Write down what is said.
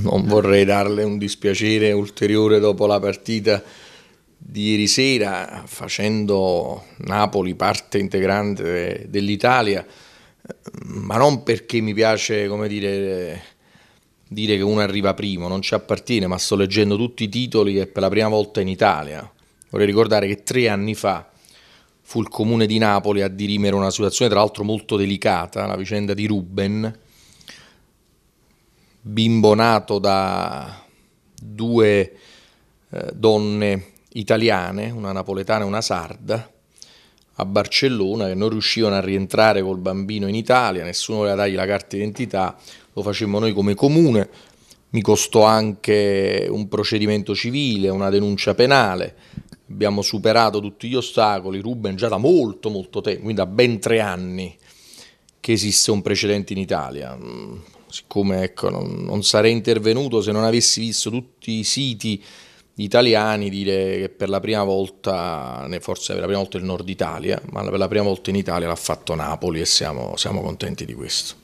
non vorrei darle un dispiacere ulteriore dopo la partita di ieri sera, facendo Napoli parte integrante dell'Italia, ma non perché mi piace, come dire, dire che uno arriva primo, non ci appartiene, ma sto leggendo tutti i titoli e per la prima volta in Italia. Vorrei ricordare che tre anni fa fu il comune di Napoli a dirimere una situazione tra l'altro molto delicata, la vicenda di Ruben, bimbonato da due eh, donne italiane, una napoletana e una sarda, a Barcellona che non riuscivano a rientrare col bambino in Italia, nessuno voleva dargli la carta d'identità, lo facemmo noi come comune, mi costò anche un procedimento civile, una denuncia penale, abbiamo superato tutti gli ostacoli, Ruben già da molto molto tempo, quindi da ben tre anni che esiste un precedente in Italia, mm, siccome ecco, non, non, sarei intervenuto se non avessi visto tutti i siti italiani dire che per la prima volta, forse per la prima volta in Nord Italia, ma per la prima volta in Italia l'ha fatto Napoli e siamo, siamo contenti di questo.